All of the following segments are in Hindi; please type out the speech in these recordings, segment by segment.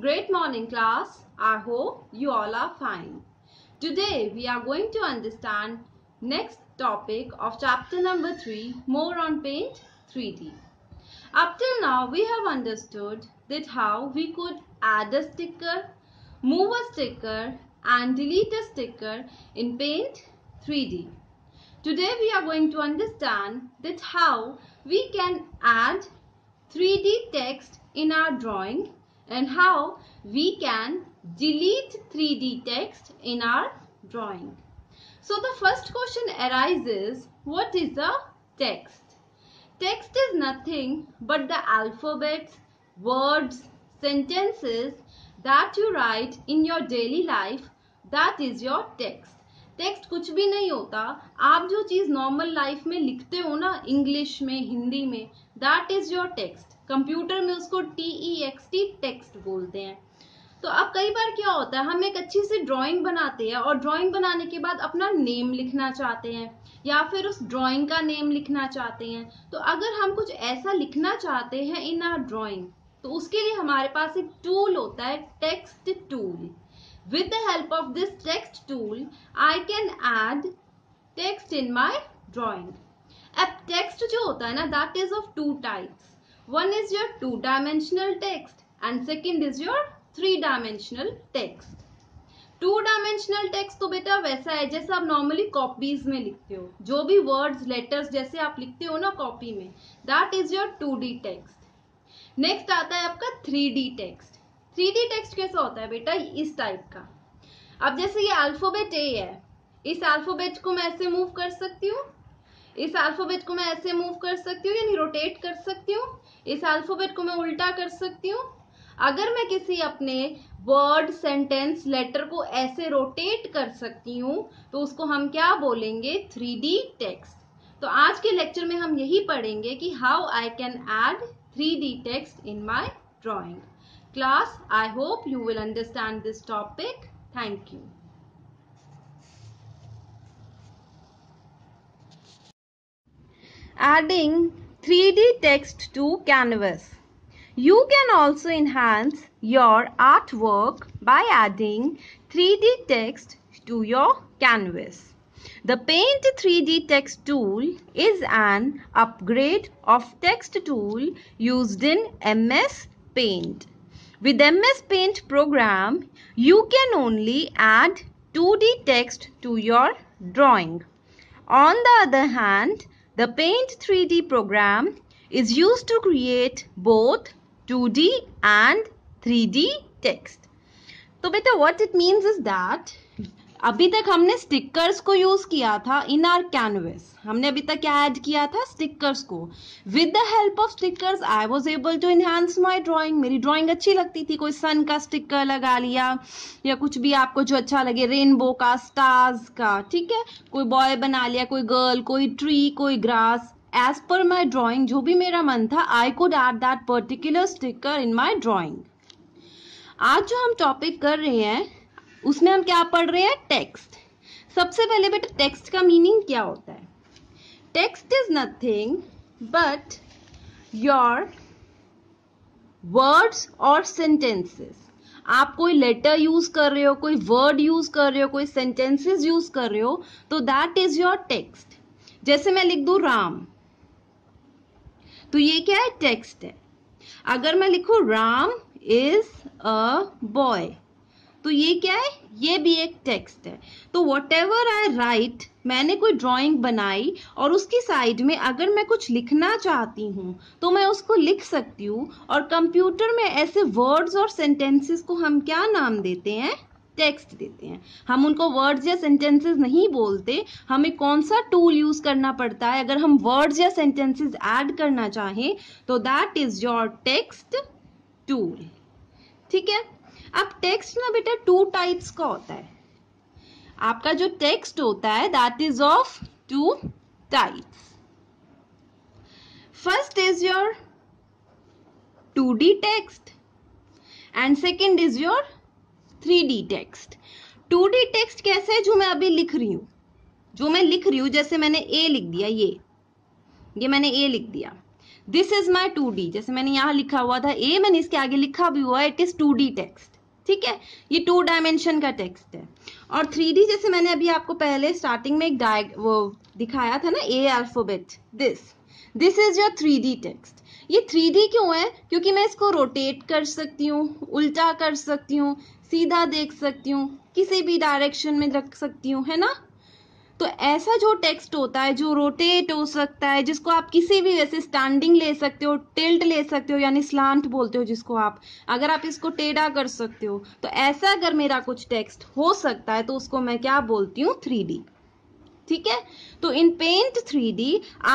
Great morning class. I hope you all are fine. Today we are going to understand next topic of chapter number 3 more on paint 3D. Up till now we have understood that how we could add a sticker, move a sticker and delete a sticker in paint 3D. Today we are going to understand that how we can add 3D text in our drawing and how we can delete 3D text in our drawing. So the first question arises, what is a text? Text is nothing but the alphabets, words, sentences that you write in your daily life that is your text. Text कुछ भी नहीं होता आप जो चीज़ नॉर्मल लाइफ में लिखते हो ना इंग्लिश में हिंदी में that is your text computer में उसको T E X T text बोलते हैं तो अब कई बार क्या होता है हम एक अच्छी सी ड्राइंग बनाते हैं और ड्राइंग बनाने के बाद अपना नेम लिखना चाहते हैं या फिर उस ड्राइंग का नेम लिखना चाहते हैं तो अगर हम कुछ ऐसा लिखना चाहते हैं इन आर ड्राइंग तो उसके लिए हमारे पास एक टूल होता है text tool with the help of this text tool I can add text in my drawing अब टेक्स्ट जो होता है ना that is of two types One is your two-dimensional text and second is your three-dimensional text. Two dimensional text तो बेटा वैसा है जैसे आप नॉर्मली कॉपीज में लिखते हो जो भी वर्ड्स लेटर्स जैसे आप लिखते हो ना कॉपी में that is your two D text next आता है आपका three D text three D text कैसा होता है बेटा इस टाइप का अब जैसे ये अल्फोबेट ए है इस अल्फोबेट को मैं ऐसे मूव कर सकती हूँ इस अल्फोबेट को मैं ऐसे मूव कर सकती हूँ यानी रोटेट कर सकती हूँ इस अल्फ़ोबेट को मैं उल्टा कर सकती हूँ अगर मैं किसी अपने वर्ड सेंटेंस लेटर को ऐसे रोटेट कर सकती हूँ तो उसको हम क्या बोलेंगे थ्री डी टेक्स्ट तो आज के लेक्चर में हम यही पढ़ेंगे कि how I can add three D text in my drawing class I hope you will understand this topic thank you adding 3D text to canvas. You can also enhance your artwork by adding 3D text to your canvas. The Paint 3D Text tool is an upgrade of text tool used in MS Paint. With MS Paint program, you can only add 2D text to your drawing. On the other hand, the Paint 3D program is used to create both 2D and 3D text. So better what it means is that अभी तक हमने स्टिकर्स को यूज किया था इन आर कैनवस हमने अभी तक क्या ऐड किया था स्टिकर्स को with the help of stickers I was able to enhance my drawing मेरी ड्राइंग अच्छी लगती थी कोई सन का स्टिकर लगा लिया या कुछ भी आपको जो अच्छा लगे रेनबो का स्टार्स का ठीक है कोई बॉय बना लिया कोई गर्ल कोई ट्री कोई ग्रास एज पर माई ड्रॉइंग जो भी मेरा मन था I could add that particular sticker in my drawing आज जो हम टॉपिक कर रहे हैं उसमें हम क्या पढ़ रहे हैं टेक्स्ट सबसे पहले बेटा टेक्स्ट का मीनिंग क्या होता है text is nothing but your words और सेंटेंसेस आप कोई लेटर यूज कर रहे हो कोई वर्ड यूज कर रहे हो कोई सेंटेंसेस यूज कर रहे हो तो दैट इज योर टेक्स्ट जैसे मैं लिख दू राम तो ये क्या है टेक्स्ट है अगर मैं लिखू राम इज अ बॉय तो ये क्या है ये भी एक टेक्स्ट है तो वट एवर आई राइट मैंने कोई ड्राइंग बनाई और उसकी साइड में अगर मैं कुछ लिखना चाहती हूँ तो मैं उसको लिख सकती हूँ और कंप्यूटर में ऐसे वर्ड्स और सेंटेंसेस को हम क्या नाम देते हैं टेक्स्ट देते हैं हम उनको वर्ड्स या सेंटेंसेस नहीं बोलते हमें कौन सा टूल यूज करना पड़ता है अगर हम वर्ड्स या सेंटेंसेस ऐड करना चाहें तो that is your text tool ठीक है अब टेक्स्ट ना बेटा टू टाइप्स का होता है आपका जो टेक्स्ट होता है that is of two types two D text 2d second is your three D 3d two 2d text कैसे है जो मैं अभी लिख रही हूं जो मैं लिख रही हूं जैसे मैंने ए लिख दिया ये ये मैंने ए लिख दिया this is my two D जैसे मैंने यहां लिखा हुआ था ए मैंने इसके आगे लिखा भी हुआ it is two D text ठीक है ये टू डायमेंशन का टेक्स्ट है और थ्री डी जैसे मैंने अभी आपको पहले स्टार्टिंग में एक डाय वो दिखाया था ना A alphabet this this is your three D text ये थ्री डी क्यों है क्योंकि मैं इसको रोटेट कर सकती हूँ उल्टा कर सकती हूँ सीधा देख सकती हूँ किसी भी डायरेक्शन में रख सकती हूँ है ना तो ऐसा जो टेक्स्ट होता है जो रोटेट हो सकता है जिसको आप किसी भी वैसे स्टैंडिंग ले सकते हो टिल्ट ले सकते हो यानी स्लांट बोलते हो जिसको आप अगर आप इसको टेढ़ा कर सकते हो तो ऐसा अगर मेरा कुछ टेक्स्ट हो सकता है तो उसको मैं क्या बोलती हूँ थ्री ठीक है तो इन पेंट थ्री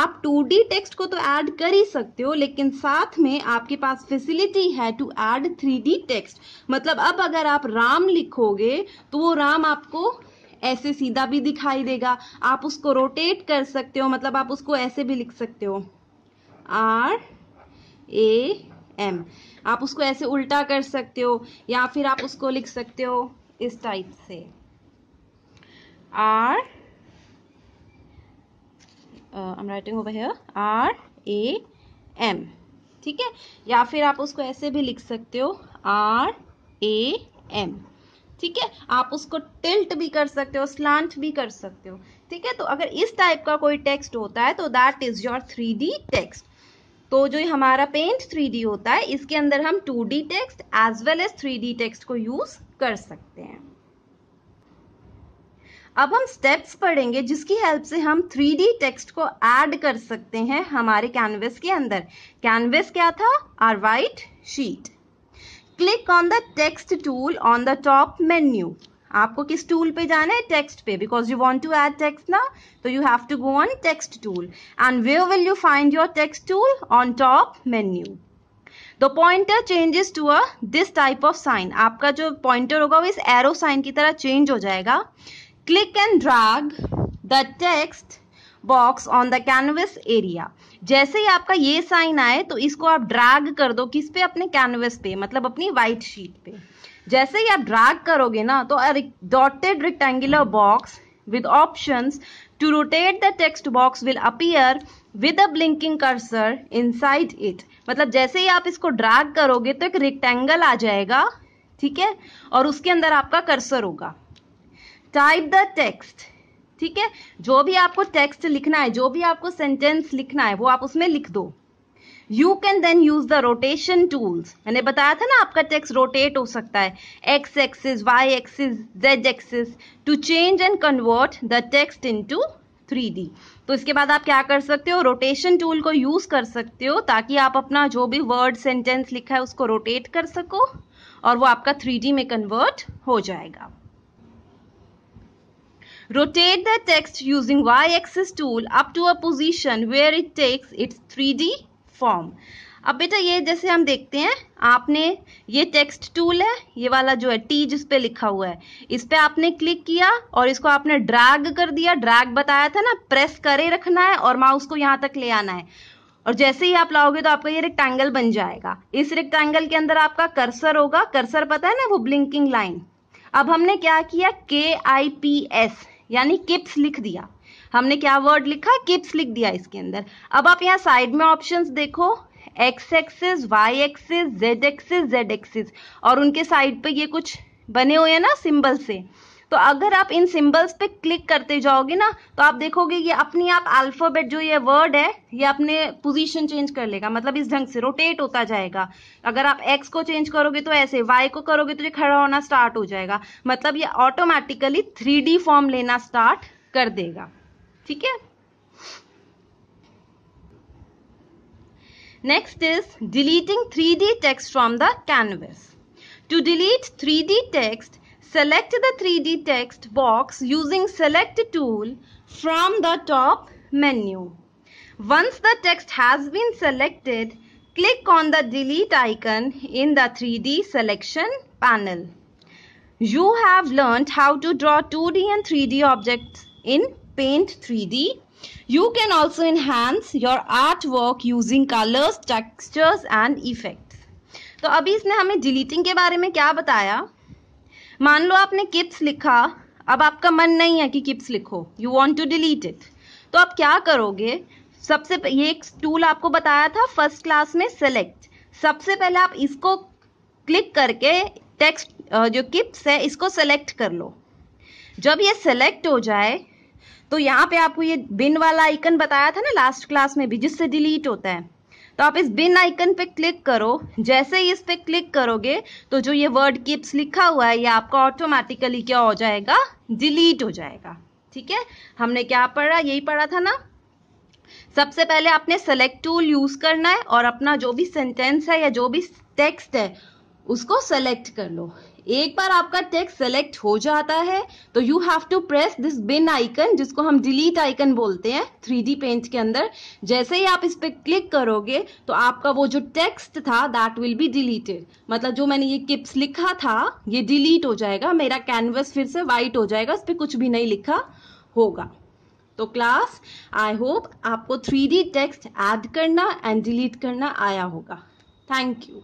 आप डी टेक्स्ट को तो ऐड कर ही सकते हो लेकिन साथ में आपके पास फैसिलिटी है टू ऐड थ्री टेक्स्ट मतलब अब अगर आप राम लिखोगे तो वो राम आपको ऐसे सीधा भी दिखाई देगा आप उसको रोटेट कर सकते हो मतलब आप उसको ऐसे भी लिख सकते हो आर ए एम आप उसको ऐसे उल्टा कर सकते हो या फिर आप उसको लिख सकते हो इस टाइप से R I M writing over here R A M ठीक है या फिर आप उसको ऐसे भी लिख सकते हो आर ए एम ठीक है आप उसको टिल्ट भी कर सकते हो स्लांट भी कर सकते हो ठीक है तो अगर इस टाइप का कोई टेक्स्ट होता है तो that is your three D text तो जो हमारा पेंट थ्री डी होता है इसके अंदर हम two D text as well as three D text को यूज कर सकते हैं अब हम स्टेप्स पढ़ेंगे जिसकी हेल्प से हम 3D टेक्स्ट को ऐड कर सकते हैं हमारे कैनवस के अंदर कैनवस क्या था or white sheet click on the text tool on the top menu आपको किस टूल पे जाना है टेक्स्ट पे because you want to add text ना तो you have to go on text tool and we will you find your text tool on top menu the pointer changes to a this type of sign आपका जो पॉइंटर होगा वो इस एरो साइन की तरह चेंज हो जाएगा click and drag the text box on the canvas area जैसे ही आपका ये साइन आए तो इसको आप ड्रैग कर दो किस पे अपने कैनवस पे मतलब अपनी वाइट शीट पे जैसे ही आप ड्रैग करोगे ना तो dotted rectangular box with options to rotate the text box will appear with a blinking cursor inside it मतलब जैसे ही आप इसको ड्रैग करोगे तो एक रेक्टेंगल आ जाएगा ठीक है और उसके अंदर आपका कर्सर होगा टाइप द टेक्स्ट ठीक है जो भी आपको टेक्स्ट लिखना है जो भी आपको सेंटेंस लिखना है वो आप उसमें लिख दो you can then use the rotation tools मैंने बताया था ना आपका टेक्स्ट रोटेट हो सकता है X axis Y axis Z axis to change and convert the text three D तो इसके बाद आप क्या कर सकते हो रोटेशन टूल को यूज कर सकते हो ताकि आप अपना जो भी वर्ड सेंटेंस लिखा है उसको रोटेट कर सको और वो आपका डी में कन्वर्ट हो जाएगा Rotate the text using y-axis tool up to a position where it takes its 3D form. अब बेटा ये जैसे हम देखते हैं आपने ये टेक्स्ट टूल है ये वाला जो है टी जिसपे लिखा हुआ है इस पे आपने क्लिक किया और इसको आपने ड्रैग कर दिया ड्रैग बताया था ना प्रेस करे रखना है और माउस को यहाँ तक ले आना है और जैसे ही आप लाओगे तो आपका ये रेक्टेंगल बन जाएगा इस रेक्टेंगल के अंदर आपका कर्सर होगा कर्सर पता है ना वो ब्लिंकिंग लाइन अब हमने क्या किया के आई पी एस यानी किप्स लिख दिया हमने क्या वर्ड लिखा किप्स लिख दिया इसके अंदर अब आप यहाँ साइड में ऑप्शंस देखो X axis Y axis Z axis Z axis और उनके साइड पे ये कुछ बने हुए हैं ना सिंबल से तो अगर आप इन सिंबल्स पे क्लिक करते जाओगे ना तो आप देखोगे ये अपने आप अल्फ़ाबेट जो ये वर्ड है ये अपने पोजीशन चेंज कर लेगा मतलब इस ढंग से रोटेट होता जाएगा अगर आप एक्स को चेंज करोगे तो ऐसे वाई को करोगे तो ये खड़ा होना स्टार्ट हो जाएगा मतलब ये ऑटोमेटिकली थ्री फॉर्म लेना स्टार्ट कर देगा ठीक है next is deleting three D text from the canvas to delete three D text Select the 3D text box using select tool from the top menu. Once the text has been selected, click on the delete icon in the 3D selection panel. You have learned how to draw 2D and 3D objects in Paint 3D. You can also enhance your artwork using colors, textures and effects. तो अभी इसने हमें डिलीटिंग के बारे में क्या बताया मान लो आपने किप्स लिखा अब आपका मन नहीं है कि किप्स लिखो you want to delete it तो आप क्या करोगे सबसे ये एक टूल आपको बताया था फर्स्ट क्लास में सेलेक्ट सबसे पहले आप इसको क्लिक करके टेक्स्ट जो किप्स है इसको सेलेक्ट कर लो जब ये सेलेक्ट हो जाए तो यहाँ पे आपको ये बिन वाला आइकन बताया था ना लास्ट क्लास में भी जिससे डिलीट होता है तो आप इस बिन आइकन पे क्लिक करो जैसे ही इस पे क्लिक करोगे तो जो ये वर्ड किप्स लिखा हुआ है ये आपका ऑटोमेटिकली क्या हो जाएगा डिलीट हो जाएगा ठीक है हमने क्या पढ़ा यही पढ़ा था ना सबसे पहले आपने सेलेक्ट टूल यूज करना है और अपना जो भी सेंटेंस है या जो भी टेक्स्ट है उसको सेलेक्ट कर लो एक बार आपका टेक्स्ट सेलेक्ट हो जाता है तो you have to press this bin icon जिसको हम डिलीट आइकन बोलते हैं थ्री डी पेंट के अंदर जैसे ही आप इस पर क्लिक करोगे तो आपका वो जो टेक्स्ट था दैट विल बी डिलीटेड मतलब जो मैंने ये किप्स लिखा था ये डिलीट हो जाएगा मेरा कैनवस फिर से वाइट हो जाएगा उस पर कुछ भी नहीं लिखा होगा तो क्लास आई होप आपको थ्री डी टेक्स्ट एड करना एंड डिलीट करना आया होगा थैंक यू